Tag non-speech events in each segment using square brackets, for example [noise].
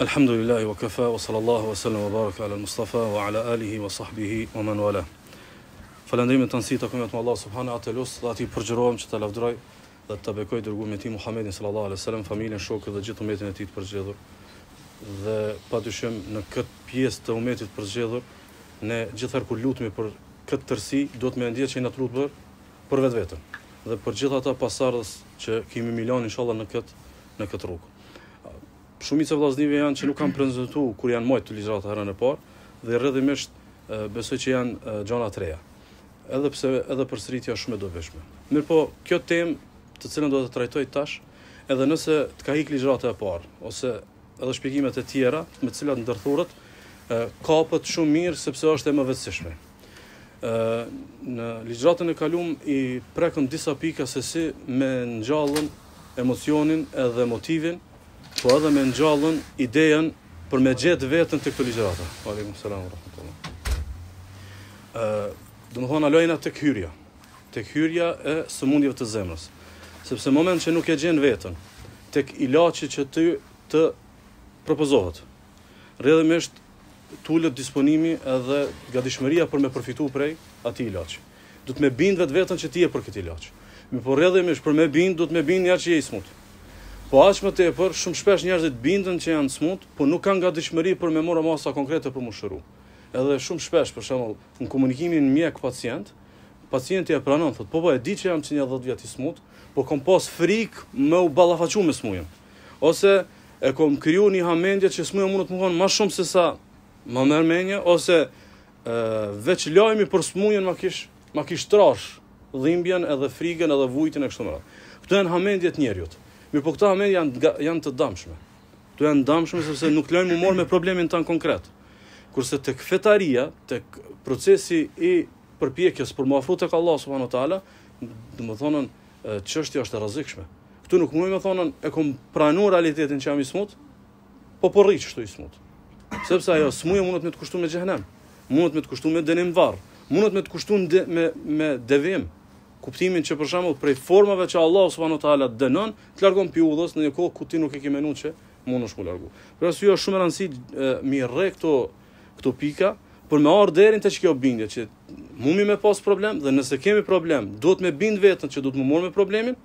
Alhamdulillahi wa kafa wa sallallahu wa sallam wa baraka ala Mustafa wa ala alihi wa sahbihi wa man wala Falendrimi të nësi të këmjëtë më Allah subhanu atë lusë dhe ati përgjërojmë që të lafdraj dhe të bekoj dërgu me ti Muhammedin sallallahu ala sallam familjen shokë dhe gjithë umetin e ti të përgjëdhur dhe pa të në këtë pjesë të umetit të përgjëdhur ne gjithër ku lutëmi për këtë tërsi do të me ndje që i në të lutë për vetë vetën dhe për gjithë ata pasardhës që kemi milion inshallah në këtë, në këtë rukë shumica e vllaznive janë që nuk kanë prezantuar kur janë mojt të ligjrat herën e parë dhe rrëdhimisht besoj që janë gjona të reja. Edhe pse edhe përsëritja është shumë e dobishme. Mirpo kjo temë të cilën do të trajtoj tash, edhe nëse të ka ikë ligjrat e parë ose edhe shpjegimet e tjera me të cilat ndërthurët, ë kapet shumë mirë sepse është e mëvetësishme. ë në ligjratën e kaluam i prekëm disa pika se si me ngjallën emocionin edhe motivin po edhe me ngjallën idejën për me gjetë vetën të këtë ligjërata. Aleikum selam ورحمه الله. ë do të thonë alojna tek hyrja, tek hyrja e sëmundjeve të zemrës. Sepse moment që nuk e gjen veten tek ilaçi që ti të propozohet. Rrëdhëmisht tullet disponimi edhe gatishmëria për me përfitu prej atij ilaçi. Do të më bind vetë vetën që ti je për këtë ilaç. Mi po rrëdhëmisht për me bind, do të më bind ja që je ismut. Po aq më tepër, shumë shpesh njerëzit bindën që janë smut, po nuk kanë gatishmëri për me marrë masa konkrete për mushëru. Edhe shumë shpesh, për shembull, në komunikimin mjek-pacient, pacienti e pranon, thotë, po po e di që jam 110 vjet i smut, po kam pas frikë me u ballafaqu me smujën. Ose e kam kriju një hamendje që smuja mund të më vonë më shumë se sa më merr mendje ose ë veç lajmi për smujën ma kish ma kish trash dhimbjen edhe frikën edhe vujtin e kështu me radhë. Kto janë hamendjet njerëzit. Mi po këta amen janë, janë të damshme. Tu janë damshme sepse nuk lojnë më morë me problemin tan konkret. Kurse të këfetaria, të procesi i përpjekjes për muafru të ka Allah subhanu tala, dhe më thonën, qështë është e razikshme. Këtu nuk mu e me thonën, e kom pranu realitetin që jam i smut, po po rri qështu i smut. Sepse ajo, smuja mundet me të kushtu me gjehnem, mundet me të kushtu me denim varë, mundet me të kushtu me, me devim, kuptimin që për shembull prej formave që Allah subhanahu wa taala dënon, të largon pi udhës në një kohë ku ti nuk e ke menuar që mund të shku largu. Për arsye është shumë e rëndësishme mi rre këto këto pika për me ardhur të tek kjo bindje që mumi me pas problem dhe nëse kemi problem, duhet me bind vetën që duhet më morë me problemin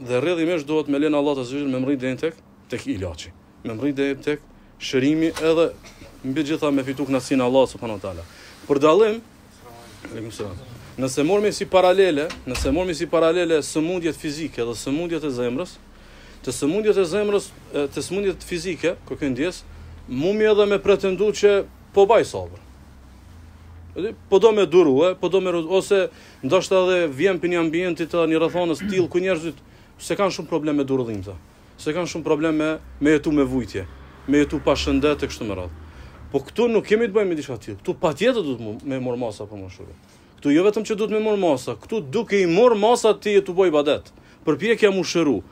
dhe rrëdhimesh duhet me lënë Allah të zyrë me mëri dhejnë tek, tek ilaci, me mëri dhejnë tek shërimi edhe mbi gjitha me fitu kënasin Allah wa taala. Për dalim, Aleikum Nëse mormi si paralele, nëse mormi si paralele sëmundjet fizike dhe sëmundjet e zemrës, të sëmundjet e zemrës, të sëmundjet fizike, ko kënë mumi edhe me pretendu që po baj sabër. Po do me durue, po do me rrëtë, ose ndoshtë edhe vjen për një ambientit të një rëthonës t'il, ku njerëzit se kanë shumë problem me durëdhim se kanë shumë problem me, me jetu me vujtje, me jetu pa shëndet e kështë më radhë. Po këtu nuk kemi të bëjmë me disha t'il, këtu pa tjetë du të me mormasa për më shurë. Ktu jo vetëm që duhet me mor masa, këtu duke i mor masa ti e tu boj ibadet. Përpjekja mu shëru,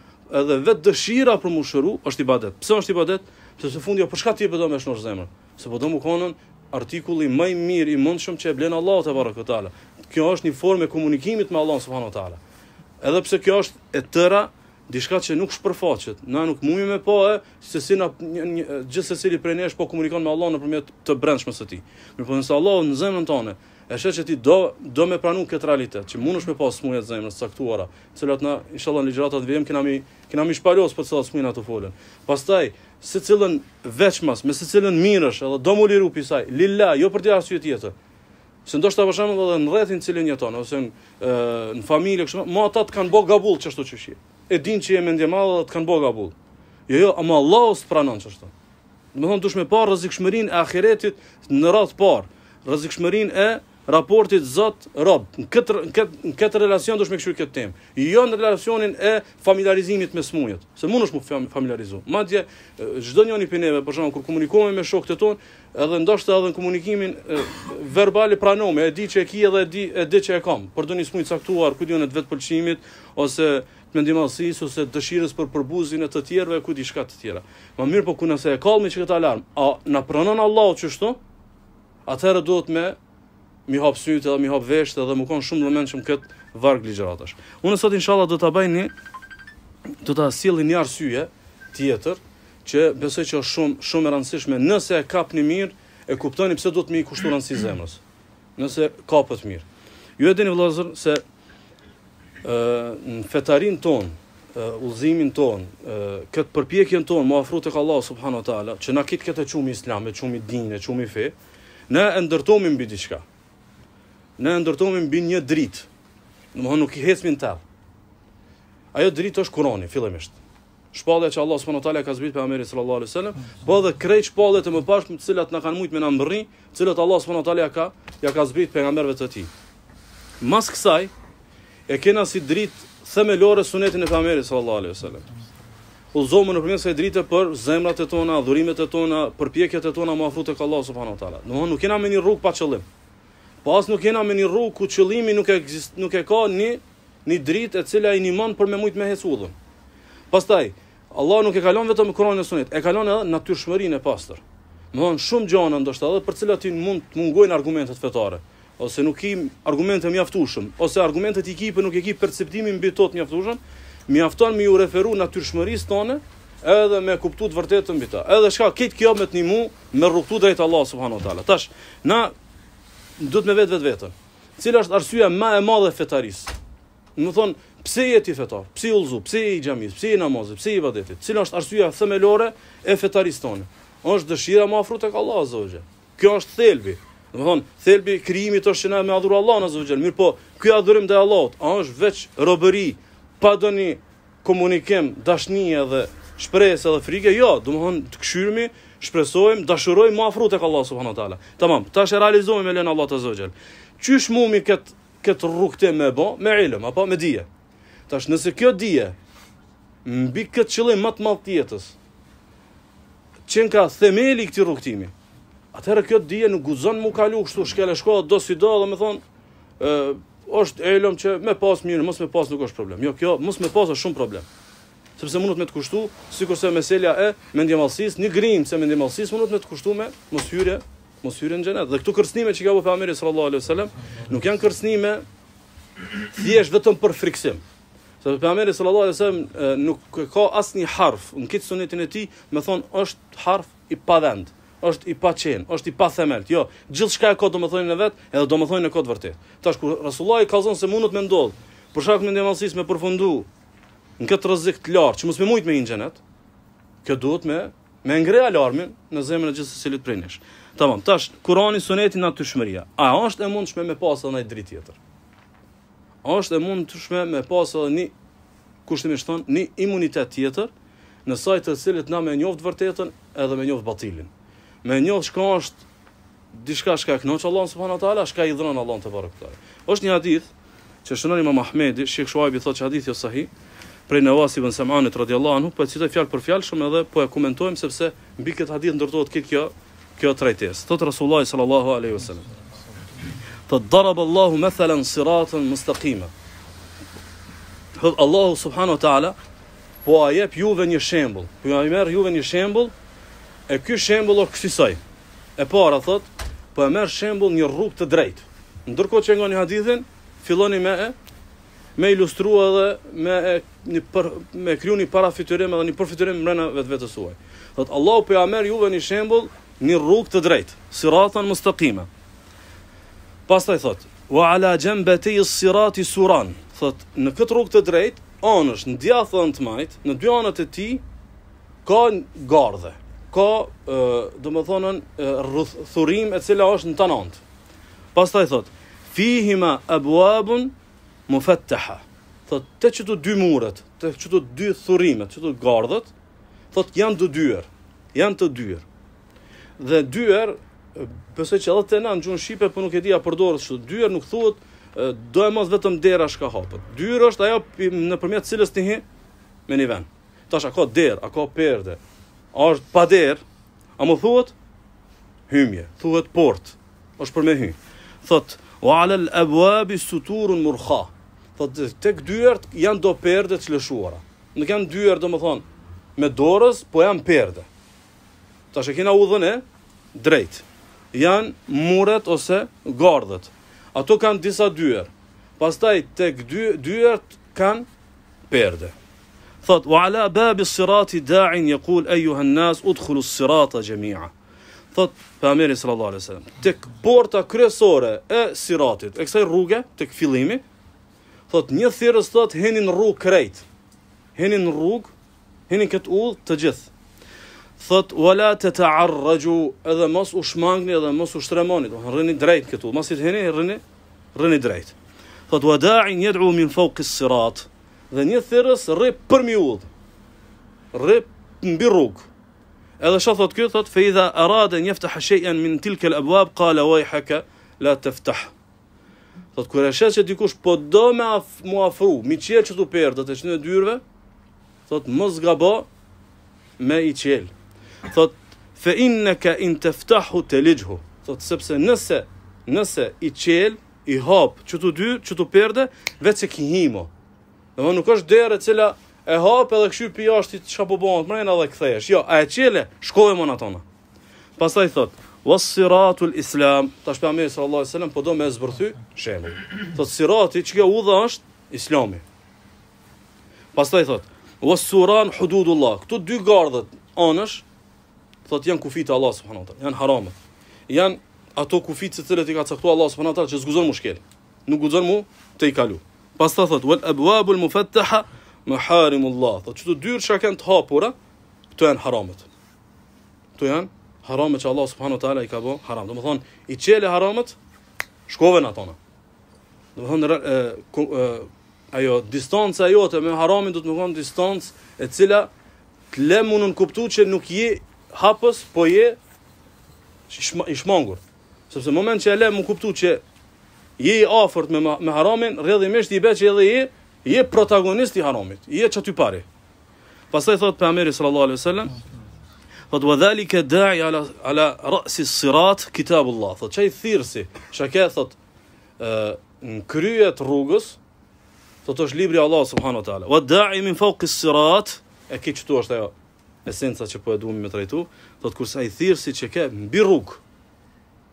edhe vetë dëshira për mu shëru është ibadet. Pse është ibadet? Sepse në fund jo për çka ti e bëdon po me shnosh zemrën. Sepse po do më konon artikulli më i mirë i mundshëm që e blen Allahu te barekuta. Kjo është një formë e komunikimit me Allahun subhanuhu teala. Edhe pse kjo është e tëra, diçka që nuk shpërfaqet. Na nuk mundi me po e, se si na gjithsesi prej nesh po komunikon me Allahun nëpërmjet të brendshmës së tij. Mirpo nëse Allahu në zemrën tonë, e shet që ti do, do me pranu këtë realitet, që mund është me pas smujet zemrës saktuara, cilat na, inshallah, në ligjratat vijem, kena mi, kena mi shpallos për cilat smujet na të folen. Pastaj, se cilën veçmas, me se cilën mirësh, edhe do mu liru pisaj, lilla, jo për tja arsye tjetër. Se ndoshta për shembull edhe në rrethin cilin jeton ose në e, në familje kështu, mo ata të kanë bë gabull çështë çështje. E din që je mendje madhe dhe të kanë bë gabull. Jo jo, ama Allahu s't pranon çështë. Do të thonë dush me pa rrezikshmërinë e ahiretit në radh të parë, rrezikshmërinë e raportit zot rob në këtë në këtë, në këtë relacion do të shmeqshur këtë temë jo në relacionin e familiarizimit me smujet se mund është mu familiarizuar madje çdo njëri prej neve për shembull, kur komunikojmë me shokët tonë, edhe ndoshta edhe në komunikimin verbal e pranojmë e di që e ki edhe e di e di që e kam për doni smujt caktuar ku dionë vet pëlqimit ose të mendimallësisë ose dëshirës për përbuzin e të tjerëve ku diçka të tjera më mirë po ku e kallmi çka alarm a na pranon Allahu çështën? atëherë duhet me mi hap syt edhe mi hap vesht edhe më kon shumë vëmendshëm kët varg ligjëratash. Unë sot inshallah do ta bëj një do ta sjellin një arsye tjetër që besoj që është shumë shumë e rëndësishme nëse e kapni mirë e kuptoni pse duhet mi kushtuar rëndësi [clears throat] zemrës. Nëse kapët mirë. Ju e dini vëllazër se ë në fetarin ton, uh, ullzimin ton, uh, këtë përpjekjen ton, më afru të ka Allah, subhanu wa ta'ala, që na kitë këtë e islam, e qumi din, e qumi fe, ne e mbi diqka ne ndërtohemi mbi një dritë. Domthonë nuk i hesmin ta. Ajo dritë është Kurani fillimisht. Shpallja që Allah subhanahu wa taala ka zbrit pe Ahmed sallallahu alaihi wasallam, po edhe krejt shpallja të mëparshme të cilat na kanë shumë më në mbrrin, të cilat Allah subhanahu wa taala ka, ja ka zbritur pejgamberëve të tij. Mas kësaj e kena si dritë themelore sunetin e pejgamberit sallallahu alaihi wasallam. U zomën në përmes së dritës për zemrat e tona, dhurimet e tona, përpjekjet e tona mbi të e Allah subhanahu wa taala. Do nuk kena me një rrug pa qëllim. Pas nuk jena me një rrugë ku qëllimi nuk, ekzist, nuk e ka një, një dritë e cila i një mënë për me mujtë me hesudhën. Pastaj, Allah nuk e kalon vetëm Kur'anin e sunet, e kalon edhe natyrshmërinë e pastër. Do të thonë shumë gjëra ndoshta edhe për cilat ti mund të mungojnë argumentet fetare, ose nuk i argumente mjaftueshëm, ose argumentet i kipë nuk e kip perceptimin mbi tot mjaftueshëm, mjafton me ju referu natyrshmërisë tone edhe me kuptu të vërtetë të mbi ta. Edhe shka, këtë kjo me të një me rukëtu drejt Allah, subhanu tala. Tash, na duhet me vetë vetë vetën. Cila është arsyeja më e madhe e fetarisë? Do thon, pse je ti fetar? Pse ulzu? Pse i xhamis? Pse i mozë? Pse i vadeti? Cila është arsyeja themelore e fetarisë tonë? Është dëshira më afër tek Allahu Azza Kjo është thelbi. Do të thon, thelbi i krijimit është që na me adhuroj Allahun Azza wa Jalla. Mirpo, ky adhurim te Allahu, a është veç robëri, pa doni komunikim, dashnie edhe shpresë edhe frikë? Jo, do të thon, të këshyrmi shpresojmë, dashurojmë më frut tek Allah subhanahu wa taala. Tamam, tash e realizojmë me lenë Allah ta Zotit. Qysh mumi kët kët rrugë të më bë, me ilm apo me dije. Tash nëse kjo dije mbi kët qëllim më të madh të jetës, çen ka themeli këtij rrugëtimi. Atëherë kjo dije nuk guzon më kalu kështu shkela shkolla do si do, me ë është ilëm që me pas mirë, mos me pas nuk është problem. Jo, kjo mos me pas është shumë problem sepse mundot me të kushtu, sikurse se meselja e mendjemallësisë, një grim se mendjemallësisë mundot me të kushtu me mos hyrje, mos hyrje në xhenet. Dhe këto kërcënime që ka bëu Peygamberi sallallahu alaihi dhe sellem, nuk janë kërcënime thjesht vetëm për friksim. Se Peygamberi sallallahu alaihi dhe sellem nuk ka asnjë harf në kit sunetin e tij, me thon është harf i pavend është i pa qenë, është i pa themelt, jo, gjithë shka e kodë do më thojnë në vetë, edhe do më thojnë në kodë vërtet. Tash, kur Rasullaj ka zonë se mundët me ndodhë, përshak me ndemansis me përfundu, në këtë rrezik të lart, që mos më mujt me një kjo duhet me me ngre alarmin në zemrën e gjithë secilit prej nesh. Tamam, tash Kurani, Suneti na tyshmëria. A është e mundshme me pas edhe një dritë tjetër? A është e mundshme me pas edhe një kushtimi thon, një imunitet tjetër në sa të cilët na më njoft vërtetën edhe më njoft batilin. Më njoft çka është diçka që e knoç Allah subhanahu wa taala, shka i dhron Allah te barekuta. Është një hadith që shënon Imam Ahmedi, Sheikh Shuaibi thotë që hadithi është sahih, prej Nevas ibn Samanit radhiyallahu anhu, po e citoj fjalë për fjalë shumë edhe po e komentojmë sepse mbi këtë hadith ndërtohet këtë kjo kjo trajtesë. Thot Rasullullah sallallahu alaihi wasallam. Të darab Allahu mathalan siratan mustaqima. Hëd Allahu subhanahu wa taala po a jep juve një shembull. Po ja merr juve një shembull e ky shembull o kësaj. E para thot, po e merr shembull një rrugë të drejtë. Ndërkohë që ngon një hadithin, filloni me e, me ilustrua dhe me, një për, me kryu një parafiturim edhe një përfiturim mrena vetë suaj. Thot, Thotë, Allahu për merr juve një shembul një rrug të drejtë, siratën më Pastaj Pas i wa ala gjem beti i sirati suran, Thot në këtë rrug të drejtë, anësh, në djathën të majtë, në dy anët e ti, ka gardhe, ka, do të thonën, rrëthurim e cila është në tanantë. Pas thot: i fihima abwabun" mufattaha. Thot të çdo dy muret, të çdo dy thurrimet, çdo gardhët, thot janë të dyer. Janë të dyer. Dhe dyer besoj që edhe te na në gjuhën po nuk e di a përdoret kështu. Dyer nuk thuhet do e mos vetëm dera shka hapet Dyer është ajo nëpërmjet cilës ti me një vend. Tash a ka derë, ka perde, a është pa derë, a më thuhet hymje, thuhet port është për me hy. Thot, wa alal e suturun murkha, Po tek dyert janë do perde të lëshuara. Nuk janë dyert domethënë me dorës, po janë perde. Tash e kena udhën e drejt. Janë muret ose gardhët. Ato kanë disa dyer. Pastaj tek dy dyert kanë perde. Thot wa ala babi sirati da'in yaqul ayuha an-nas udkhulu sirata jami'a. Thot pejgamberi sallallahu alaihi wasallam tek porta kryesore e siratit, e kësaj rruge tek fillimi, ثوت نيا ثيرس ثوت هيني نروك كريت هيني نروك هيني كتقول تجث ثوت ولا تتعرجوا اذا مص وش مانغني اذا مص وش ترموني رني دريت كتقول ما صير رني رني دريت ثوت وداع يدعو من فوق الصراط ذا نيا ثيرس ري برميوض ري بروك هذا شطط كثط فإذا أراد أن يفتح شيئا من تلك الأبواب قال ويحك لا تفتح Thot kur e që dikush po do me af, mu afru, mi qel që tu perdë të të qenë dyrve, thot mos zgabo me i qel. Thot fe inne in teftahu te ligjhu. Thot sepse nëse, nëse i qel, i hop, që tu dy, që tu perde, vetë se ki himo. Dhe më nuk është dere cila e hop edhe këshy për jashtë po i të shabobonët, mrejnë edhe këthejesh. Jo, a e qele, shkove më në tona. Pasaj thot, was siratu islam ta shpja me sallallahu alaihi wasallam po do me zbrthy shemë të sirati çka udha është islami pastaj thot was suran hududullah këto dy gardhët anësh thot janë kufit e Allah subhanahu wa taala janë haramat janë ato kufit se cilët i ka caktuar Allah subhanahu wa taala që zguzon mushkel nuk guxon mu të i kalu pastaj thot wal abwabu al mufattaha maharimullah thot çdo dyrë që kanë të hapura këto janë haramat këto janë haram që Allah subhanahu wa ta'ala i ka bo haram. do më thonë, i qele haramet, shkove në tonë. Dhe më thonë, e, ajo, distanca jote me haramin do të më thonë distancë e cila të le më nën kuptu që nuk je hapës, po je shma, i shmangur. Sepse moment që e le më kuptu që je i afërt me, me haramin, redhimisht i be që edhe je, je protagonist i haramit, je që ty pari. Pasaj thot për sallallahu alaihi wasallam, Thot, vë dhalik e da'i ala, ala rësi sirat, kitabu Allah. Thot, që i thirësi, që ke, uh, në kryet rrugës, thot, është libri Allah, subhanu ta'ala. Vë da'i min fauk i sirat, e ki qëtu është ajo, esenca që po e me trajtu, thot, kërsa i thirësi që ke, në rrug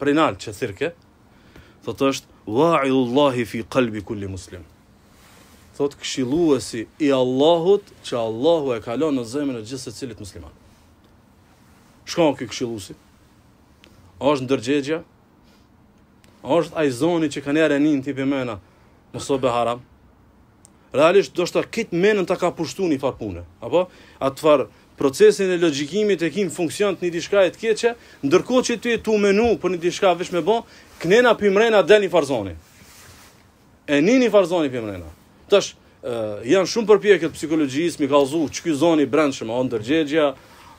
rrugë, nalë që thirëke, thot, është, vë fi kalbi kulli muslim. Thot, këshilu i Allahut, që Allahu e kalon në zemën e gjithë se cilit musliman shkon kë këj këshilusi? A është ndërgjegja? A është aj zoni që ka një renin të i përmena në sobe haram? Realisht, do shta kitë menën të ka pushtu një farë pune. Apo? A të farë procesin e logikimit e kim funksion të një dishka e të keqe, ndërko që ty të menu për një dishka vish me bo, kënena për mrena dhe një farë zoni. E një një farë zoni për mrena. Tash, janë shumë përpje psikologjisë, mi kalzu, që këj zoni brendshme, o ndërgjegja,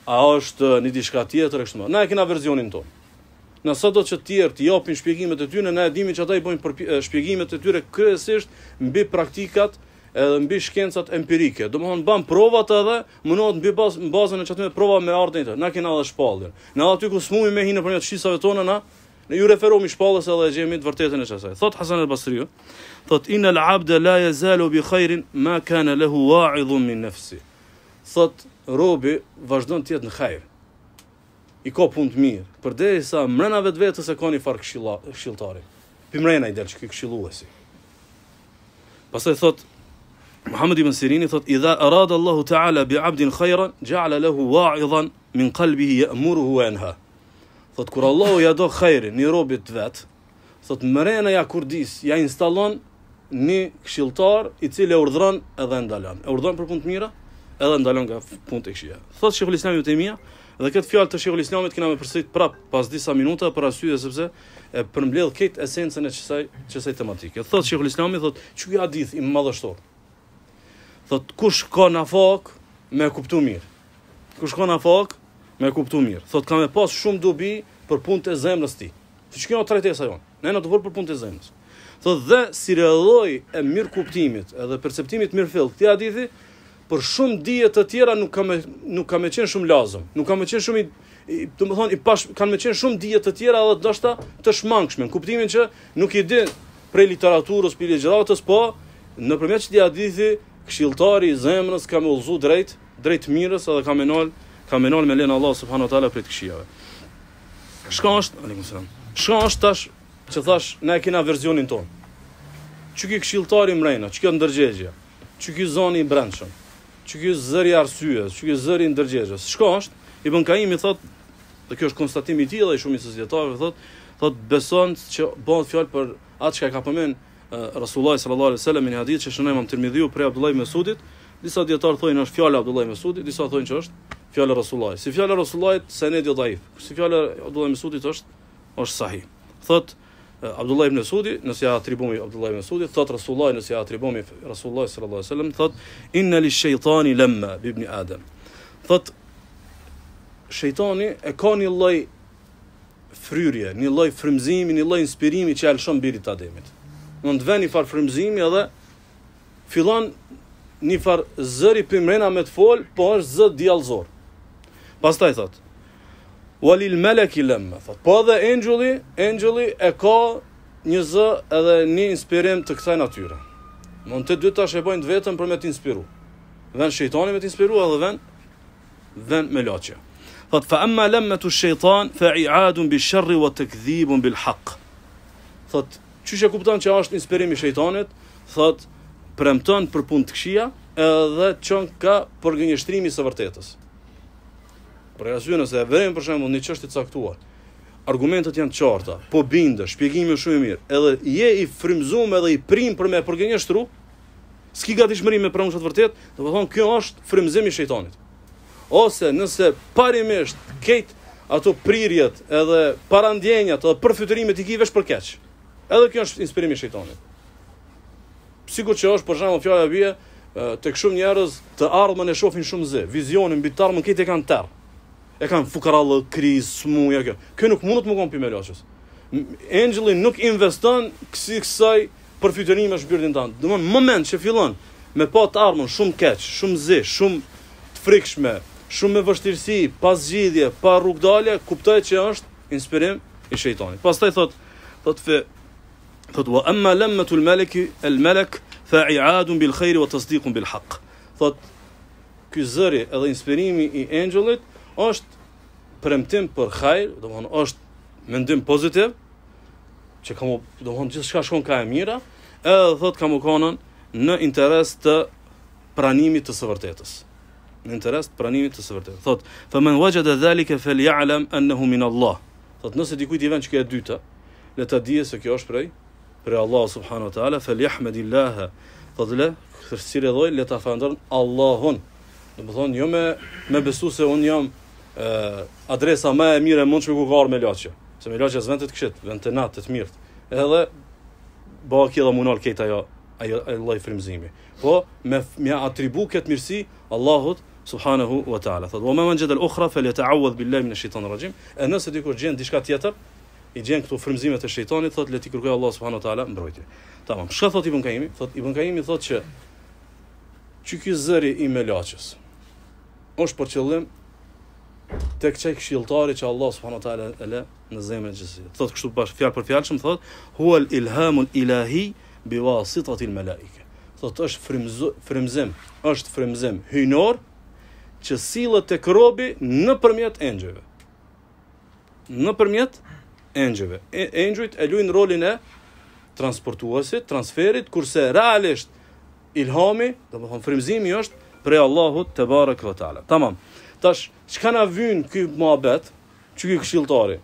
a është uh, një diçka tjetër kështu më. Na e kena versionin tonë. Nëse do të që tjerë të japin shpjegimet e tyre, na e dimi që ata i bojnë shpjegimet e tyre kryesisht mbi praktikat edhe mbi shkencat empirike. Do më ban provat edhe, mënohet mbi bas, bazën e që atëme prova me ardhën të. Na kena dhe shpallin. Na aty ku smuji me hinë për një të shqisave tonë, na, Në ju refero mi shpallës edhe e gjemi të vërtetën e qësaj. Thot Hasan al Basriu, thot, inë al la yazalu bi khairin ma kana lahu wa'idhun min nefsi. Thot, robi vazhdon të jetë në hajër. I ka punë të mirë, përderisa sa mrena vetë vetë ka një farë këshiltari. Për mrena i delë që këj këshiluesi. Pasaj thot, Muhamedi ibn Sirini thot, Idha arad Allahu ta'ala bi abdin khajran, gja'la lehu wa'idhan min kalbihi e wa yanha. enha. Thot, kur Allahu ja do khajri një robit të vetë, thot, mrena ja kurdis, ja instalon një këshilltar i cili e urdhron edhe ndalan. E urdhran për punë të mira? edhe ndalon nga punë të këshia. Thot Shekhu Islam të Utemia, dhe këtë fjalë të Shekhu Islamit kena me përsëritur prap pas disa minuta për arsye sepse e përmbledh kët esencën e çesaj çesaj tematike. Thot Shekhu Islami thot, "Çu ja dith i madhështor." Thot, "Kush ka na fok me kuptu mirë." Kush ka na fok me kuptu mirë. Thot, "Kam e pas shumë dobi për punë e zemrës ti." Ti çka ka jon? Ne na të vol për punët e zemrës. Thot, "Dhe si rëlloj e mirë kuptimit, edhe perceptimit mirë fill." Ti për shumë dije të tjera nuk kam nuk kam qenë shumë lazëm, nuk kam qenë shumë i, i do të i pash kanë më qenë shumë dije të tjera edhe ndoshta të shmangshme, në kuptimin që nuk i din për literaturën spi legjëratës, po nëpërmjet çdi hadithi këshilltari i zemrës ka më ulzu drejt drejt mirës edhe ka më ka me len Allah subhanahu wa taala për të këshillave. Shka është, alaikum salam. Shka është tash që thash na e kena versionin ton. Çuki këshilltari mrena, çka ndërgjegje. ki zoni i brendshëm që ky zëri arsyes, që ky zëri ndërgjegjës. Shko është, i bën kaimi thotë, dhe kjo është konstatimi i tij dhe i shumë i sezietarëve thotë, thotë beson që bën fjalë për atë që ka përmend Rasullullah sallallahu alaihi wasallam në hadith që shënoi Imam Tirmidhiu për Abdullah ibn Mesudit, disa dietar thonë është fjala Abdullah ibn Mesudit, disa thonë që është fjala Rasullullah. Si fjala Rasullullah, senedi i dhaif. Si fjala Abdullah ibn Mesudit është është sahih. Thotë, Abdullah ibn Sudi, nëse ja atribojmë Abdullah ibn Sudi, thot Rasullullah nëse ja atribojmë Rasullullah sallallahu alaihi wasallam, thot inna li shaytani lamma bi ibn Adam. Thot shejtani e ka një lloj fryrje, një lloj frymëzimi, një lloj inspirimi që al shon birit Ademit. Do të vëni një far frymëzimi edhe fillon një far zëri pimrena me të fol, po është zë diallzor. Pastaj thotë, Walil meleki lemme, thot. Po edhe angjulli, angjulli e ka një zë edhe një inspirim të kësaj natyre. Më në të dy të ashe bojnë të vetëm për me t'inspiru. Vën shëjtoni me t'inspiru edhe vën, vën me loqëja. Thot, fa emma lemme të shëjton, fa i adun bi shërri wa të këdhibun bil haqë. Thot, që që kuptan që ashtë inspirimi shëjtonit, thot, premton për pun të këshia edhe qënë ka përgjënjështrimi së vërtetës. Për arsye nëse e vërejmë për shembull një çështë të caktuar, argumentet janë të qarta, po bindë, shpjegimi është shumë i mirë. Edhe je i frymzuar edhe i prim për me përgjigjeshtru, s'ki gatishmëri me pranim të vërtet, do të thonë kjo është frymzim i shejtanit. Ose nëse parimisht ket ato prirjet edhe parandjenjat edhe përfytyrimet i ki vesh për keq. Edhe kjo është inspirimi i shejtanit. Sikur që është për shembull fjala e bie tek shumë njerëz të ardhmën e shohin shumë zë, vizionin mbi të ardhmën këtë kanë tërë e kanë fukarallë, kriz, smuja, kjo. Kjo nuk mundët më konë pime lëshës. Angeli nuk investon kësi kësaj për fytërinjë me të tanë. Dëmonë moment që fillon me po të armën shumë keq, shumë zi, shumë të frikshme, shumë me vështirësi, pas gjidhje, pa rrugdalje, kuptaj që është inspirim i shejtonit. Pas taj thot, thot fe, thot, wa emma lemme të lmeleki, el melek, fa i adun bil kajri, wa të bil haq. Thot, ky zëri edhe inspirimi i angelit, është premtim për hajr, do është mendim pozitiv, që kamu, do më gjithë shka shkon ka e mira, edhe dhe të kamu konën në interes të pranimit të së vërtetës. Në interes të pranimit të së vërtetës. Thot, fa men vajgjë dhe dhalike annahu ennehu min Allah. Thot, nëse dikujt i ven që kjo e dyta, le ta dije se kjo është prej, prej Allah subhanu wa ta'ala, fel Thot, le, kërësire dhoj, le ta fandërn Allahun. Dhe më thonë, jo me, me se jam, adresa më e mirë e mundshme ku varet me laçja. Se me laçja s'vën të të këshit, vën të natë të mirë. Edhe bëh kjo dhe këta ajo ajo lloj frymëzimi. Po me me atribut këtë mirësi Allahut subhanahu wa taala. Thotë: "Wa ma manjada al-ukhra falyata'awadh billahi minash shaitanir rajim." A nëse dikur gjën diçka tjetër, i gjen këtu frymëzimet e shejtanit, thotë le ti kërkoj Allah subhanahu wa taala mbrojtje. Tamam. Çka thotë Ibn Kaimi? Thotë Ibn Kaimi thotë që çu ky zëri i melaçës është për qëllim tek çaj këshilltari që Allah subhanahu wa taala e le në zemrën e gjithë. Thotë kështu bash fjalë për fjalë, më thotë huwal ilhamul ilahi biwasitati almalaiika. Thotë është frymzim, frymzim, është frymzim hyjnor që sillet tek robi nëpërmjet engjëve. Nëpërmjet engjëve. Engjëjt e luajnë rolin e transportuesit, transferit kurse realisht ilhami, domethënë frymzimi është prej Allahut te barekuta. Tamam. Tash, ka na vynë këj muhabet, që këj këshiltari?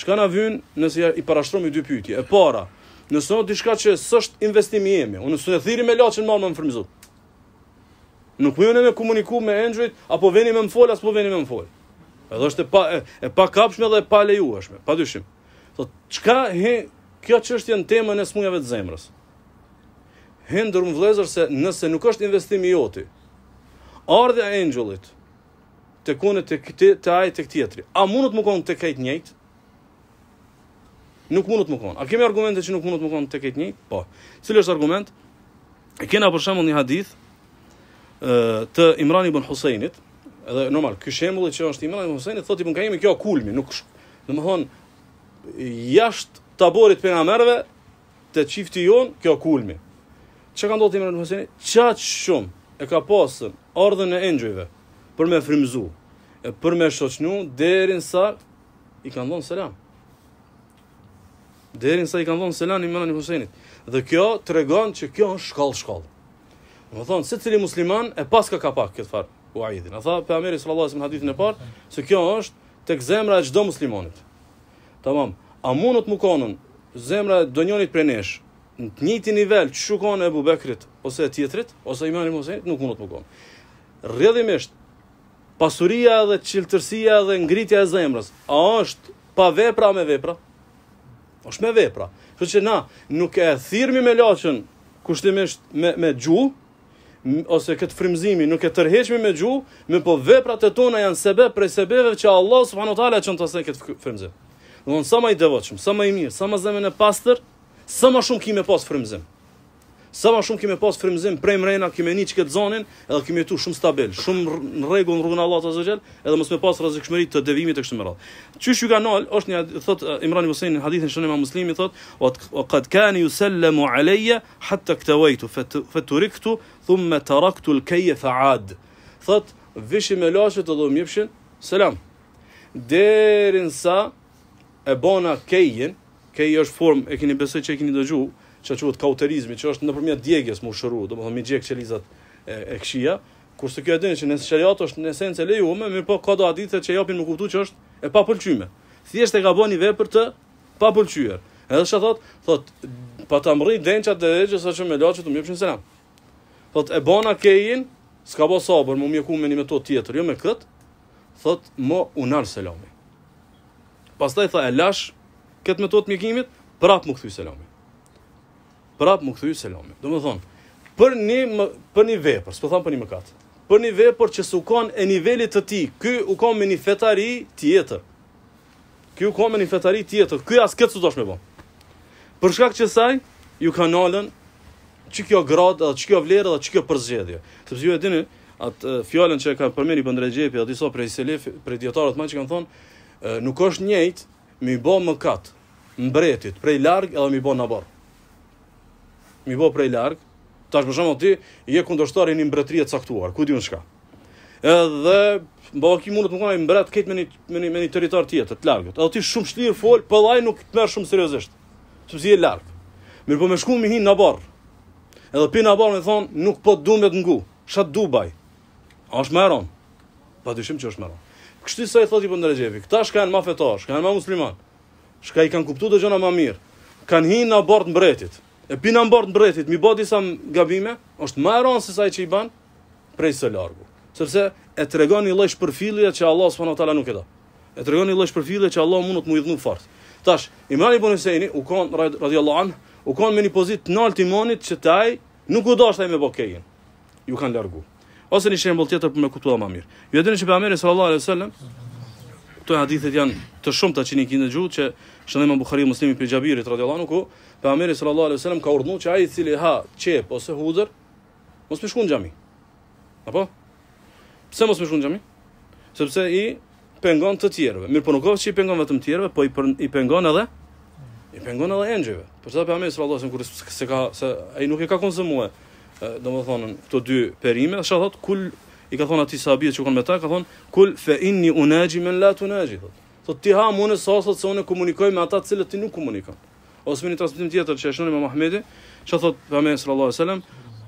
ka na vynë nëse i parashtrom dy pyti? E para, nëse në shka që sështë investimi jemi, unë nëse në thiri me lachin ma më më fërmizu. Nuk më jone me komuniku me Android, apo veni me më folë, aspo veni me më folë. Edhe është e pa, e, e pa kapshme dhe e pa lejuashme, pa dyshim. Tho, qka he, kjo që është janë temën e smujave të zemrës? Hendër më vlezër se nëse nuk është investimi joti, ardhe e angelit, të kone të këti, të ajë të këtjetëri. A mundët më konë të kajt njejt? Nuk mundët më konë. A kemi argumente që nuk mundët më konë të kajt njejt? Po. Cilë është argument? E kena përshamu një hadith të Imran i Bën Husejnit, edhe normal, këshemull e që është Imran i Bën Husejnit, thot i bën ka jemi kjo kulmi, nuk shkë. Dhe më thonë, jashtë taborit për nga merve, të qifti jonë, kjo kulmi. Që ka ndohë të Imran ibn Bën Qa që shumë e ka pasën, ardhën e enjëve, për me frimzu, e për me shoqnu, derin sa i kanë dhonë selam. Derin sa i kanë dhonë selam i mëna një Husejnit. Dhe kjo të regon që kjo është shkallë, shkall. Më thonë, se cili musliman e pas ka kapak këtë farë u aidhin. A tha, pe Ameri sallallahu alaihi sallam hadithin e parë, se kjo është të këzemra e gjdo muslimanit. Tamam, a mundot më konën zemra e donjonit për nesh, në të njëti nivel që shukon e Ebu Bekrit, ose e tjetrit, ose i mëni nuk mundot më konë. Rjedhimisht, pasuria dhe qiltërsia dhe ngritja e zemrës, a është pa vepra me vepra? është me vepra. Që që na, nuk e thirmi me lachën kushtimisht me, me gju, ose këtë frimzimi, nuk e tërheqmi me gju, me po veprat e tona janë sebe prej sebeve që Allah subhanu tala që në të asën këtë frimzim. Dhe në sa ma i devoqëm, sa ma i mirë, sa ma zemën e pastër, sa ma shumë ki me pas frimzim. Sa ma shumë kime pas frymëzim prej mrejna, kime një që këtë zonin, edhe kime tu shumë stabil, shumë në regu në rrugën Allah të zëgjel, edhe mos me pas rrezikshmëri të devimit e kështë mëral. Qysh ju ka është një, thot, uh, Imrani Vosejnë, në hadithin shënë me muslimi, thot, o këtë kani ju sellemu hatta këtë vajtu, fëtë rikëtu, thumë me të raktu adë. Thot, vishim me lashët edhe u mjëpshin, selam. Derin sa e bona kejin, kej është form, e keni besoj që e keni dëgju, që quhet kauterizmi, që është nëpërmjet djegjes mushru, domethënë mi djeg çelizat e, e këshia, kurse kjo e dënë që në shariat është në esencë lejuam, mirë po ka dha ditë që japin me kuptu që është e papëlqyer. Thjesht e gaboni vepër të papëlqyer. Edhe sa thot, thot pa ta mrrë dënçat e djegjes sa çmë laçi të më jepshin selam. Thot e bona kein, s'ka bë sabër, më mjeku me një metodë tjetër, jo me kët. Thot më unar selam. Pastaj tha e lash kët metodë të mjekimit, prap më kthy selam prapë më kthyi selamin. Do të thon, për një më, për një vepër, s'po thon për një mëkat. Për një vepër që s'u kon e nivelit të ti, ky u kon me një fetari tjetër. Ky u kon me një fetari tjetër. Ky as këtë s'dosh me bë. Për shkak që saj ju kanë ulën çka kjo gradë, çka kjo vlerë, çka kjo përzgjedhje. Sepse ju e dini atë fjalën që ka përmendur Ibn Rexhepi aty sot prej selef, prej dietarëve më që kanë thonë, nuk është njëjtë me i bë mëkat mbretit prej larg edhe me i bë nabar mi bë prej larg, tash më shumë ti je kundërshtar i një mbretërie të caktuar, ku diun çka. Edhe mbo ki mund të i mbret këtë me një me një, një territor tjetër të largët. Edhe ti shumë shtir fol, po vallai nuk të merr shumë seriozisht. Sepse je larg. po më shkon mi hin na bar. Edhe pi na bar më thon nuk po du me të ngu. Sha Dubai. As më ron. Po dyshim që është më ron. Kështu sa i thotë po ndrejevi. Këta shkan mafetosh, kanë më musliman. Shka i kanë kuptuar dëgjona më mirë. Kanë hin na bar të mbretit e pina mbart në bretit, mi bo disa gabime, është ma e ronë se saj që i ban, prej së largu. Sepse e të regon një lejsh për filje që Allah s'pën tala nuk e da. E të regon një lejsh për filje që Allah mundët mu idhnu fartë. Tash, i mani i bonisejni, u kon, radiallahu anë, u kon me një pozit në alë imanit, që taj nuk u dashtaj me bokejin. Ju kanë largu. Ose një shembol tjetër për me kutu dhe ma mirë. Ju edhe një që për Ameri sallallahu alai sallam, këto hadithet janë të shumë të që një kinë gjuhë që shëndhema Buhariu muslimi për Gjabirit radiallahu ku pe Ameri sallallahu alaihi wasallam ka urdhnu që aji cili ha qep ose hudër mos me shku në gjami apo? pse mos me shku në gjami? sepse i pengon të tjerëve mirë po nuk ka që i pengon vetëm tjerëve po i, për, i pengon edhe i pengon edhe enjëve për sa pe Ameri sallallahu alaihi wasallam kur se ka se, ai nuk i ka konsumue do më thonën këto dy perime dhe shë thot i ka thonë ati sahabijet që kanë me ta, ka thonë, kul, fe inni unajji men la të unajji, thot. Thot, ti ha mune sa sot se une komunikoj me ata cilët ti nuk komunikon. Ose me një transmitim tjetër që e shënë me Mahmedi, që thot, për me Allah e selam,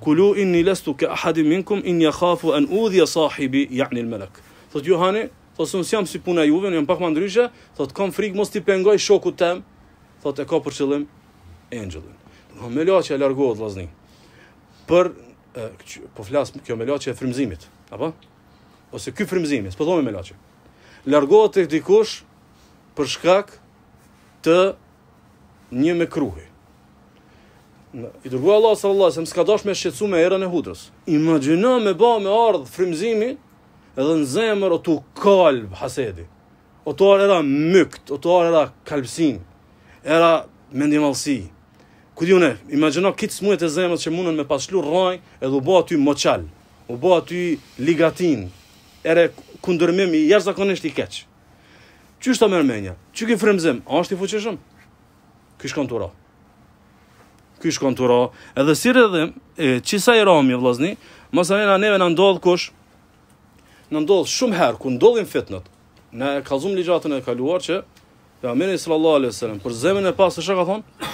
kulu inni lestu ke ahadi minkum, inni khafu an udhja sahibi, ja'ni il melek. Thot, Johani, thot, së nësë jam si puna juve, në jam pak më ndryshe, thot, kam frikë, mos ti pengoj shoku tem, thot, e ka për qëllim, angelin. Me la që e largohet, lazni, për, po flasë kjo me që e frimzimit, Apo? Ose ky frymëzim, s'po thonë me laçi. Largohet tek dikush për shkak të një me kruhi. I dërguar Allah sallallahu alaihi wasallam s'ka dashme me shqetësu me erën e hudrës. Imagjino me bë me ardh frymëzimi edhe në zemër o tu kalb hasedi. O arë era mykt, o tu era kalbsin. Era mendimalsi. Ku diunë, imagjino kit smuet e zemrës që mundën me pashlu rroj edhe u bë aty moçal, u bë aty ligatin, erë kundërmim i jashtëzakonisht i keq. Çu është më mënia? Çu ke frymzim? A është i fuqishëm? Ky shkon turo. Ky shkon turo, edhe si rëdhë, çisa i Romi vllazni, mos anë neve na ndodh kush? Në ndodh shumë herë ku ndodhin fitnët. Ne e kallzum ligjatën e kaluar që Pejgamberi sallallahu alaihi wasallam për zemën e pasë, çka ka thonë?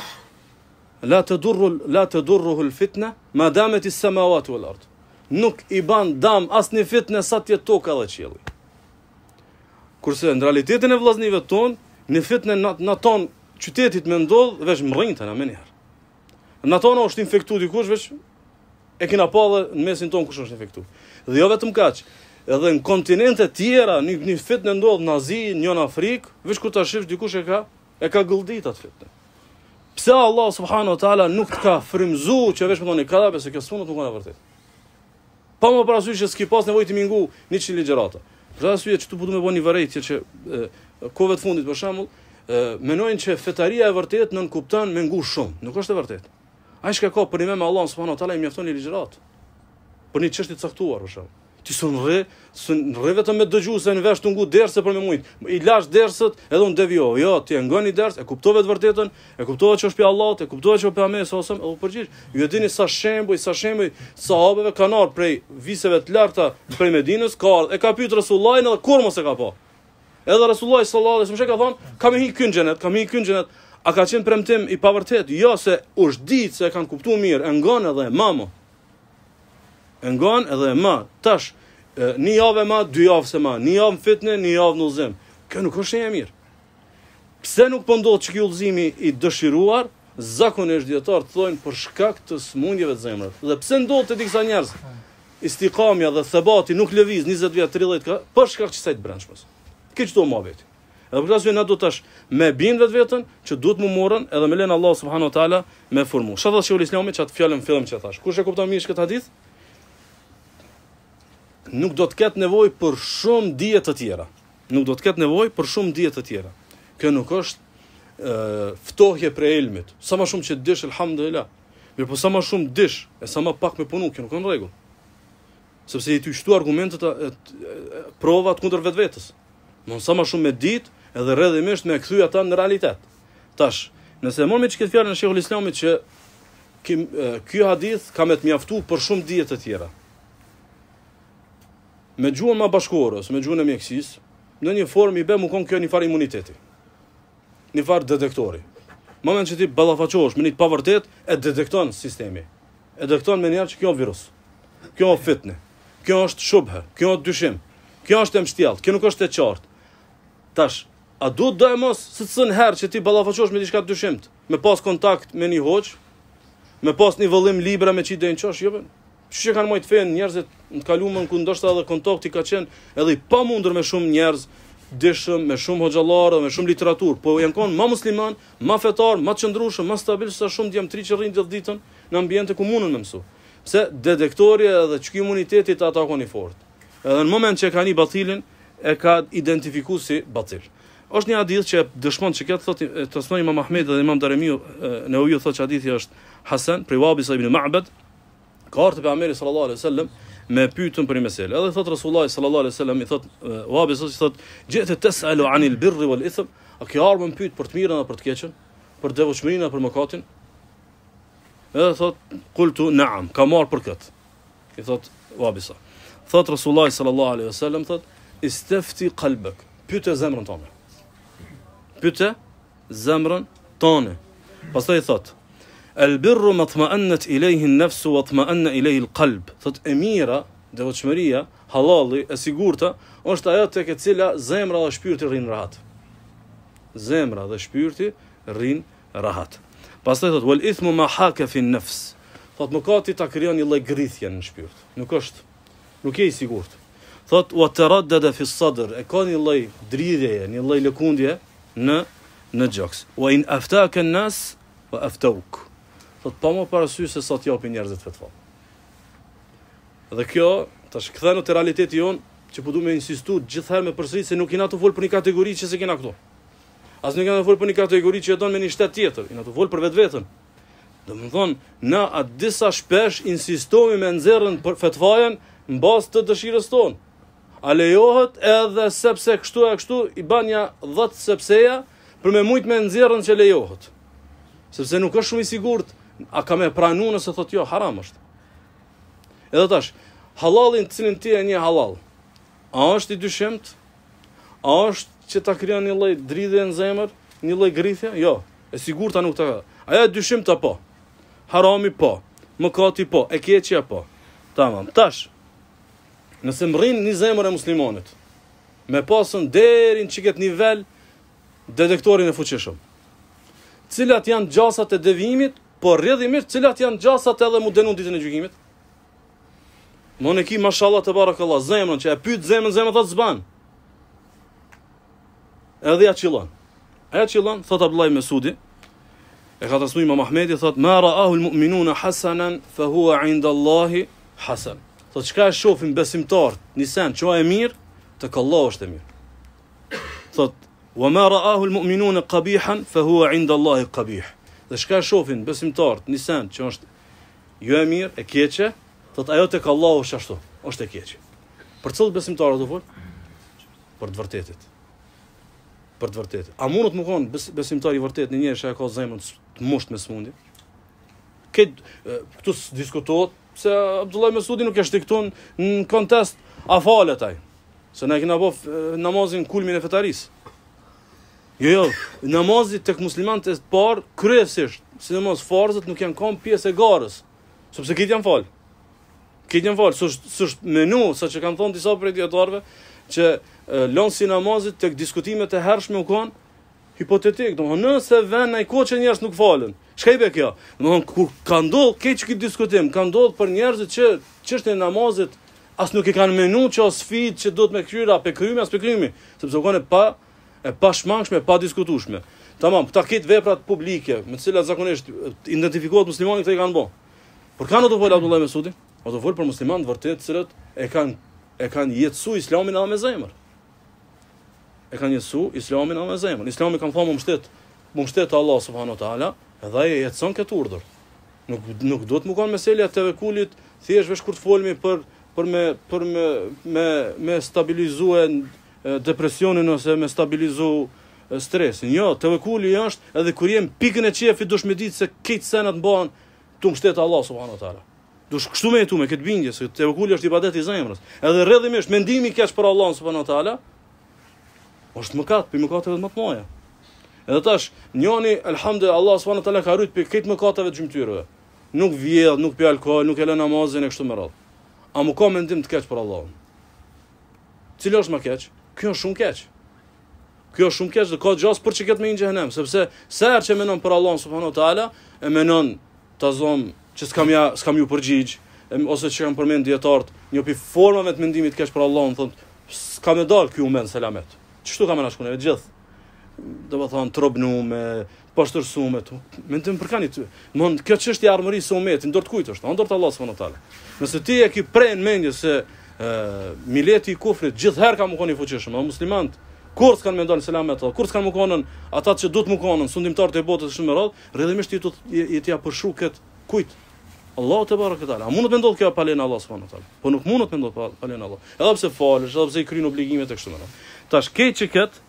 La të durru la të durruhu al fitna ma damat is samawati wal ardh nuk i ban dam as një fit në satje toka dhe qëllë. Kurse në realitetin e vlasnive ton, një fit në ton qytetit me ndodhë, vesh më rëjnë të në menjerë. Në ton është infektu dikush, vesh e kina pa dhe në mesin ton kush është infektu. Dhe jo vetëm kaqë, edhe në kontinente tjera, një, një fit në ndodhë në Azi, një në Afrikë, vesh ku të shifë dikush e ka, e ka gëldit atë fit Pse Allah subhanu wa ta'ala nuk të ka frimzu që vesh më tonë i se kjo sunet nuk ka vërtetë pa më parasysh që s'ki pas nevoj të mingu një qëtë ligjerata. Për të asyje që tu putu po me bëni një vërejtje që kove të fundit për shamull, menojnë që fetaria e vërtet në nënkuptan me ngu shumë. Nuk është e vërtet. A i shka ka për një me Allah, në wa tala i mjafton një ligjerat. Për një të caktuar, për shamull. Ti sun rre, sun rre vetëm me dëgjuesën në vesh të ngut derse për me mujt. I lash dersët edhe un devio. Jo, ti e ngoni ders, e kuptove të vërtetën, e kuptova që është për Allah, e kuptova që për Ames ose apo përgjigj. Ju e dini sa shembuj, sa shembuj sahabeve kanë ardhur prej viseve të larta prej Medinës, ka e ka pyetur Resullallahin edhe kur mos e ka pa. Edhe Resullallahi sallallahu alaihi wasallam ka thonë, kam i hyrë në xhenet, kam i hyrë në xhenet. A ka qenë premtim i pavërtetë? Jo, se ushtit se e kanë kuptuar mirë, e ngon edhe mamë e ngon edhe më tash një javë më dy javë se më një javë në fitne një javë në uzim kjo nuk është e mirë pse nuk po ndodh çka ulzimi i dëshiruar zakonisht dietar thonë për shkak të smundjeve të zemrës dhe pse ndodh te disa njerëz istiqamia dhe thebati nuk lëviz 20 vjet 30 ka për shkak të të brendshmës këtë do mohabet Edhe për kësaj na do tash me bin vetë vetën që duhet më morën edhe me len Allah subhanahu wa taala me formu. Sa thotë shehu Islami çat fjalën fillim që thash. Kush e kupton mirë këtë hadith? nuk do të ketë nevojë për shumë dije të tjera. Nuk do të ketë nevojë për shumë dije të tjera. Kjo nuk është ë ftohje për elmit. Sa më shumë që dish alhamdulillah. Mirë, po sa më shumë dish e sa më pak me punu, kjo nuk ka rregull. Sepse i ty shtu argumentet e, e, e provat kundër vetvetes. Mund sa më shumë me ditë edhe rrëdhimisht me kthy ata në realitet. Tash, nëse më me çket fjalën e Sheikhut Islamit që ky hadith ka më të mjaftuar për shumë dije të tjera me gjuhën më bashkuorës, me gjuhën e mjekësisë, në një formë i bëmu kon kjo një farë imuniteti. Një farë detektori. Moment që ti ballafaqohesh me një pavërtet e detekton sistemi. E detekton me njëherë që kjo virus. Kjo fitne. Kjo është shubhe, kjo është dyshim. Kjo është e mështjellë, kjo nuk është e qartë. Tash, a duhet do e mos së të sën herë që ti ballafaqohesh me diçka dyshimt, me pas kontakt me një hoqë, me pas një vëllim libra me qitë dhe çosh, jo Që që kanë mojtë fen njerëzit në kalumën ku ndoshta edhe kontakti ka qenë edhe i pa me shumë njerëz dishëm, me shumë hoxhallarë dhe me shumë literatur, po janë konë ma musliman, ma fetar, ma qëndrushëm, ma stabil, sa shumë djemë që rrinë gjithë ditën në ambjente ku mundën me mësu. Se detektorje edhe që kjo imunitetit ata fort. Edhe në moment që e ka një batilin, e ka identifiku si batil. Oshë një hadith që dëshmon që këtë thot, Imam Ahmed dhe Imam Darimi ne u thotë që është Hasan, ibn Ma'bed, Ka ardhur pe Amiri sallallahu alaihi wasallam me pyetën për mesel. Edhe thot Rasullullah sallallahu alaihi wasallam i thot Wahabi sot i thot gjithë të tesalu anil birri wal ithm. A ka ardhur me pyetë për të mirën apo për të keqen? Për devotshmërinë apo për mëkatin? Edhe thot qultu na'am. Ka marr për kët. I thot Wahabi sa. Thot Rasullullah sallallahu alaihi wasallam thot istifti qalbak. Pyetë zemrën tonë. Pyetë zemrën tonë. Pastaj i thotë El birru më të më ennet i lejhin nefsu, më të më enne i lejhin kalb. Thot e mira, dhe vëqëmëria, halalli, e sigurta, është ajo të këtë cila zemra dhe shpyrti rrinë rahat. Zemra dhe shpyrti rrinë rahat. Pas të thot, wal ithmu ma hake fin nefs. Thot më kati ta kryon një lej grithjen në shpyrt. Nuk është, nuk e i sigurt. Thot, wa të radde dhe fisadr, e ka një lej një lëkundje në, në gjoks. Wa in aftake nas, wa aftauk do po të pa më parasysh se sa të japin njerëzit fetva. Dhe kjo tash kthehet në realitetin jon, që po duam të insistoj gjithherë me përsëri se nuk jena të vol për një kategori që se kena këtu. As nuk jena të vol për një kategori që jeton me një shtet tjetër, jena të vol për vetveten. Do të thonë, na at disa shpesh insistojmë me nxerrën për fetvajen mbaz të dëshirës tonë. A lejohet edhe sepse kështu e kështu i bën ja dhot sepseja për me shumë me nxjerrën që lejohet. Sepse nuk është shumë i sigurt a ka me pranu nëse thot jo, haram është. Edhe tash, halalin të cilin ti e një halal, a është i dyshimt, a është që ta kryon një lej dridhe në zemër, një lej grithja, jo, e sigur ta nuk ta ka. Aja e dyshimt apo, harami po, më kati po, e keqja po. Tamam, tash, nëse më rrinë një zemër e muslimonit, me pasën derin që këtë nivel, detektorin e fuqishëm. Cilat janë gjasat e devimit por rrjedhimisht cilat janë gjasat edhe mu denun ditën e gjykimit. Mo në ki, mashallah të barakallah, zemrën, që e pyt zemrën, zemrën, të zban. Edhe ja qilon. E qilon, thot Abdullah Mesudi, e ka të rësmu ima Mahmedi, thot, ma ra ahul mu'minu në hasanen, fe hua inda Allahi hasan. Thotë, qka e shofim besimtar, një sen, qo e mirë, të këllohu është e mirë. Thot, wa ma ra ahul mu'minu në kabihan, fe hua inda Allahi kabihë dhe shka shofin besimtarët një sen që është ju e mirë, e keqe, të të ajo të ka Allah është ashtu, është e keqe. Për cëllë besimtarët të folë? Për të vërtetit. Për të vërtetit. A mundët më konë besimtar i vërtet një njërë që e ka zemën të mushtë me smundi? këtu së diskutohet, se Abdullah Mesudi nuk e shtikton në kontest a falet taj. Se ne kina bof namazin kulmin e fetarisë. Jo, jo, namazit tek muslimanët të parë kryesisht, sidomos farzët nuk janë kam pjesë e garës. Sepse kitë janë fal. Kitë janë fal, s'është s'është menu, saqë kanë thonë disa prej dietarëve që lënë si namazit tek diskutimet e hershme u konë, hipotetik, do nëse vën ai që njerëz nuk falën. Çka i kjo? Do kur ka ndodh keq këtë diskutim, ka ndodh për njerëzit që çështën e namazit as nuk e kanë menuar që fit që duhet me kryra pe kryme as pe kryme, sepse u kanë pa e pashmangshme, shmangshme, pa diskutushme. Tamam, këta këtë veprat publike, me të cilat zakonisht identifikohet muslimani këta i kanë bo. Por kanë o të folë Abdullah Mesudi? O të folë për musliman të vërtet cilat e kanë e kanë jetësu islamin a me zemër. E kanë jetësu islamin a me zemër. Islami kanë thamë më mështet, më mështet Allah subhanu ta edhe e jetëson këtë urdër. Nuk, nuk do të më kanë meselja të vekullit, thjeshve shkurt folmi për, për, me, për me, me, me stabilizuen, depresionin ose me stabilizu stresin. Jo, të vëkulli është edhe kur jem pikën e qefi dush me ditë se këtë senat në banë të mështetë Allah subhanu tala. Dush kështu me e tu me këtë bindje, se të vëkulli është i badet i zemrës. Edhe redhim është mendimi keqë për Allah subhanu tala, është mëkat, për mëkatëve të më të moja. Edhe tash, njani, elhamde, Allah subhanu tala ka rrit për këtë mëkatëve të gjymëtyrëve. Nuk vjedh, nuk për alkohol, nuk e le namazin e kështu më radhë. A më ka mendim të keqë për Allah? Cilë është më keqë? kjo është shumë keq. Kjo është shumë keq, do ka gjas për çiket me një xhenem, sepse sa herë që menon për Allah subhanahu teala, e menon ta zon që s'kam ja, s'kam ju përgjigj, e, ose që kam përmend dietar, një pi formave të mendimit keq për Allah, thon, s'ka më dal ky umen selamet. Çshtu kam na shkonë të gjithë. Do të thon me pastërsumë tu. Mendim për kani ty. Mund kjo çështje armërisë umetit, ndër të kujt është? Ndër të Allah subhanahu teala. Nëse ti e ke prenë mendjes se mileti i kufrit gjithherë ka mëkon i fuqishëm, dhe muslimant, kur s'kan me ndalë selamet kur s'kan mëkon ata që du të mëkon sundimtar të e botës shumë e rrëdhëmisht i të tja përshru këtë kujtë. Allah të barë këtë A mundët me ndodhë kjo pa lena Allah s'fana talë? Po nuk mundët me ndodhë pa lena Allah. Edhe pse falësh, edhe pse i kryin obligimet e kështu mëra. Tash shke që këtë,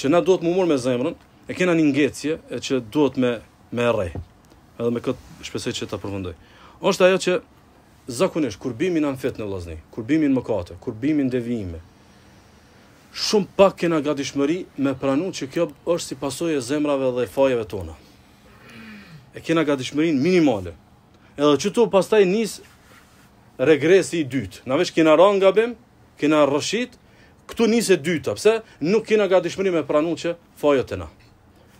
që na duhet më mërë me zemrën, e kena një ngjecje që duhet me, me rre. Edhe me kët shpresoj që ta përfundoj. Është ajo që zakonisht kur bimin an në vllazni, kur bimin mëkate, kur bimin devijime. Shumë pak kena gatishmëri me pranu që kjo është si pasojë e zemrave dhe fajeve tona. E kena gatishmërinë minimale. Edhe që pastaj nis regresi i dytë. Na vesh kena ran gabim, kena rrëshit, këtu nis e dyta, pse nuk kena gatishmëri me pranu që fajet e na.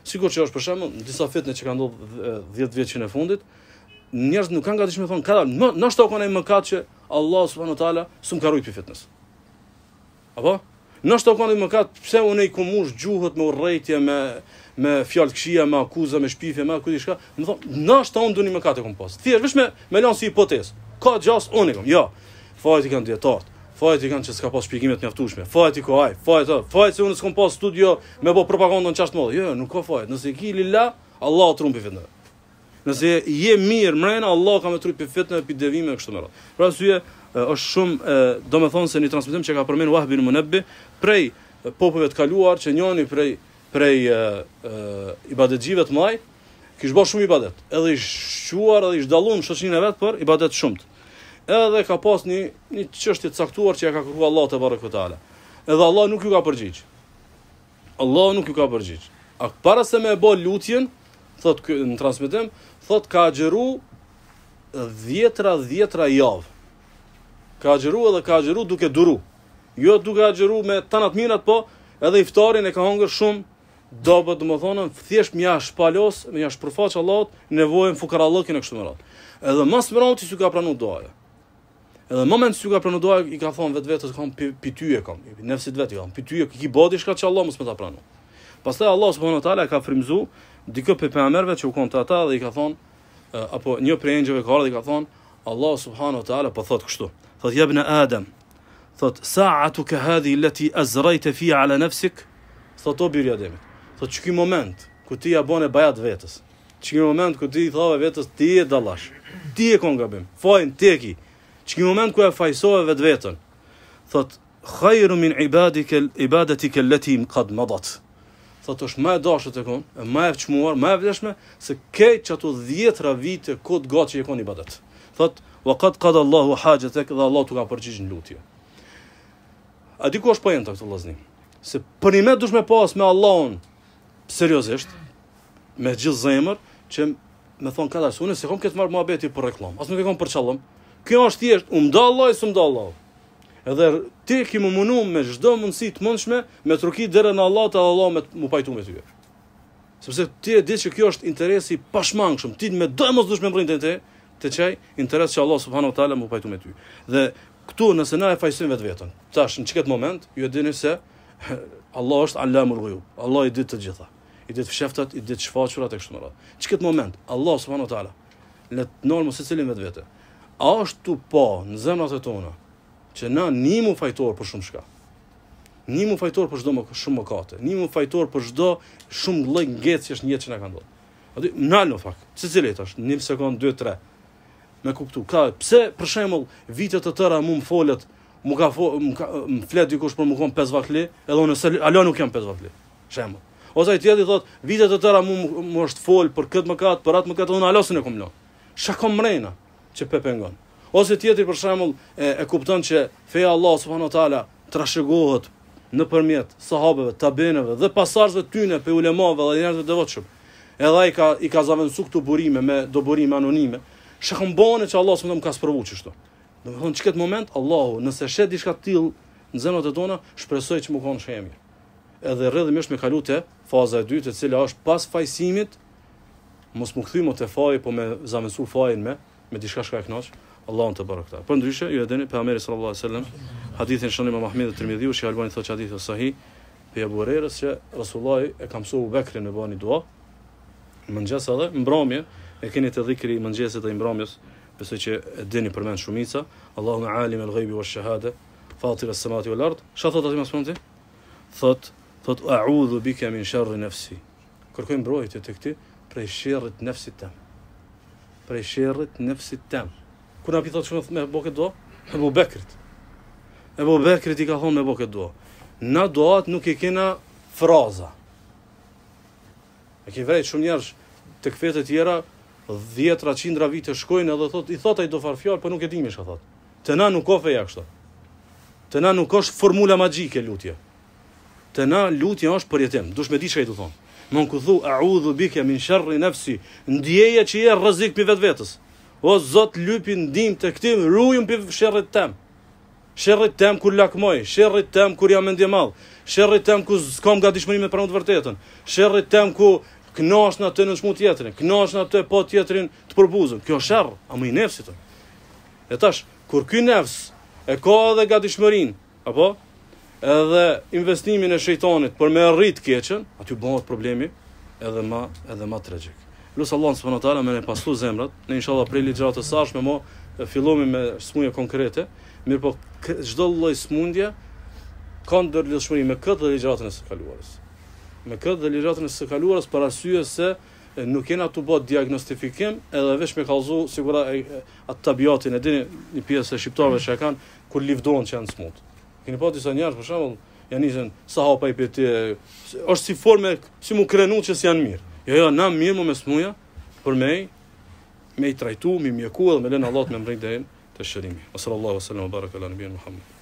Sigur që është për shembull disa fitne që kanë ndodhur 10 që e fundit, njerëzit nuk kanë gatishmë të më thonë, "Kada, më në shtoku nai më kaçë, Allah subhanahu wa taala, sum ka rujt për fitness." Apo? Në shtoku nai më kaç, pse unë i kumush gjuhët me urrëtitje me me fjalë këshia, me akuzë, me shpifje, me kujt diçka, më thonë, "Në shtoku unë doni më kaçë kompost." Thjesht vetëm me me lanë si hipotezë. Ka gjas unë kom. Jo. Fajti kanë dietar. Fajti kanë që s'ka pas shpjegime të mjaftueshme. Fajti ko aj, fajt, fajt se unë s'kom pas studio me bë propagandën çast mode. Jo, nuk ka fajt. Nëse ki kili la Allah trumpi fitnë. Nëse je mirë mrenë, Allah ka me trujt për fitnë e për devime e kështë mëratë. Pra së është shumë, do me thonë se një transmitim që ka përmenë Wahbi në Munebbi, prej popëve të kaluar që njoni prej, prej e, e, të maj, kishë bërë shumë ibadet, edhe i shquar edhe i dalun, shëtë që një në vetë për ibadet shumët. Edhe ka pas një, një qështë të caktuar që ja ka kërrua Allah të barë këtale. Edhe Allah nuk ju ka përgjigjë. Allah nuk ju ka përgjigjë. A para se më bëj lutjen, thot ky në transmetim, thot ka agjëru 10ra 10ra javë. Ka agjëru edhe ka agjëru duke duru. Jo duke agjëru me tanat minat po edhe iftarin e ka hungur shumë dobët, thjesht më thonën, thjesht mja shpalos, mja Allahut, Allahot, nevojën fukarallëkin e kështu më ratë. Edhe më së më ratë, si ka pranu doja. Edhe më mentë si ka pranu doaja, i ka thonë vetë vetë, kam pity e kam, nefësit vetë, i kam pity e, ki bodi shka që Allah mos më ta pranu. Pas Allah, subhanahu wa taala ka frimzu, dikë për për që u konë të ata dhe i ka thonë, eh, apo një për e njëve kërë dhe i ka thonë, Allah subhanu wa taala për po thotë kështu. Thotë, jabë në Adam, thotë, sa atu ke hadhi leti e e ala nafsik, thotë, o birja demi, thotë, që moment ku ti ja e bajat vetës, që ki moment ku ti i thave vetës, ti e dalash, ti e kon gabim. bim, ti e ki, që ki moment ku e fajsove vetë vetën, thotë, min ibadetik ibadatika leti qad madat thot është më e dashur tek unë, e më e çmuar, më e vlefshme se këtë çato 10 vite kot gat që e keni ibadet. Thotë wa qad qad Allahu hajatak dhe Allahu të ka përgjigjë lutje. A di ku është po këtë vllazni? Se për një me dush me pas me Allahun seriozisht, me gjithë zemër, që me thonë këtë unë se kom këtë marë muabeti për reklam, asë nuk e kam për çallëm. kjo është thjesht um mda Allah, së edhe ti ke më munu me çdo mundësi të mundshme me truki derën në Allah te Allah me mu pajtu me ty. Sepse ti e di se kjo është interesi pashmangshëm, ti me do të mos dush me mbrojtë te të çaj interes që Allah subhanahu wa taala mu pajtu me ty. Dhe këtu nëse na e fajsim vetë vetën, tash në çket moment ju e dini se [laughs] Allah është Allahu al-Ghayb. Allah i di të gjitha. I di të fshehtat, i di të shfaqurat e kështu me radhë. Çket moment Allah subhanahu wa taala let mos secilin vetë A është tu po në zemrat e tona? që na nimi u fajtor për shumë shka. Nimi u fajtor për çdo më shumë mëkate, nimi u fajtor për çdo shumë lloj ngjecë që një që na ka ndodhur. A do na lë fak? Çe cilë tash? nim sekond 2 3. Me kuptu. Ka pse për shembull vite të tëra mu më folët, mua ka fo, më flet dikush për më kon 5 vakli, edhe unë alo nuk jam 5 vakli. Për shembull. Ose ai ti di thot, vitet të tëra mu më është fol për këtë mëkat, për atë mëkat, unë alo s'e kam lënë. Shakomrena, çe pe pengon. Për, Ose tjetri për shembull e, e kupton që feja e Allahut subhanahu wa taala trashëgohet nëpërmjet sahabeve, tabeneve dhe pasardhësve tyne pe ulemave dhe njerëzve të devotshëm. Edhe ai ka i ka zënë suk burime me do burime anonime. Shëmbonë që Allahu subhanahu wa taala ka sprovu çështën. Do të thonë çka në moment Allahu nëse shet diçka të tillë në zemrat e tona, shpresoj që më kanë shëmbje. Edhe rrëdhëmisht me kalutë faza e dytë, e cila është pas fajsimit, mos më kthej më te faji, po me zamësu fajin me me diçka shkaknosh. Allahun të barë këta. Për ndryshe, ju e dheni për Ameri sallallahu alai wasallam hadithin shonim i Mahmi dhe Tërmidhi, u shi thot që hadithë e sahi, për e burerës që Rasullahi e ka sohu bekri në bani dua, mëngjes edhe, mbramje, e keni të dhikri mëngjesit dhe mbramjes, pësë që e dini përmen shumica, Allahun alim e lgajbi vë shahade, fatir e samati wal ard. shë thot ati mas Thot, thot, a'udhu bika min shërri nefsi, kërkojnë mbrojtë të këti, prej shërrit nefsit tem, prej shërrit nefsit tem, kur na pitha çfarë me bokë do, e bu Bekrit. E bu Bekrit i ka thonë me bokë do. Na doat nuk e kena fraza. E ke vrejt shumë njerëz të këfet e tjera, dhjetra, qindra vite shkojnë edhe thot, i thot a i do farë po nuk e dimi shka thot. Të na nuk ofe ja kështu Tëna na nuk është formula magjike lutje. Tëna na lutje është për jetim, dush me di shka i të thonë. Më në këthu, a u dhu min shërri nefsi, ndjeje që je rëzik për vetë vetës. O Zot lypi ndim të këtim, rujum për sherrit tëm. Sherrit tëm kur lakmoj, sherrit tëm kur jam ndje mall, sherrit tëm ku kam gatishmëri me pranë të vërtetën, sherrit tëm ku knosh në të në çmut knash knosh në të po tjetrin të përbuzën. Kjo shërë, sherr, a më i nervsit. E tash, kur ky nefës e ka edhe gatishmërin, apo edhe investimin e shejtanit për me rritë keqën, aty bëhet problemi edhe më edhe më tragjik. Lusë Allah në së përnatala me ne pasu zemrat, ne në shala prej ligjratë të sash, me mo fillomi me smuja konkrete, mirë po gjdo loj smundje, ka në dërlishmëri me këtë dhe ligjratën e së kaluarës. Me këtë dhe ligjratën e së kaluarës, për asyje se nuk jena të bëtë diagnostifikim, edhe vesh me kalzu, atë tabiatin, e dini një pjesë e shqiptarve që e kanë, kur livdojnë që janë smut. Kini po disa njërë, për shumë, janë njëzën, sahapa i për ti, është si forme, si mu krenu që si janë mirë. Jo, jo, na mirë më mes muja, për me i, me i trajtu, me i mjeku, edhe me lënë Allah të me mbrejt dhejnë të shërimi. Asallahu, asallahu, baraka, barakallahu, nëbjenë Muhammed.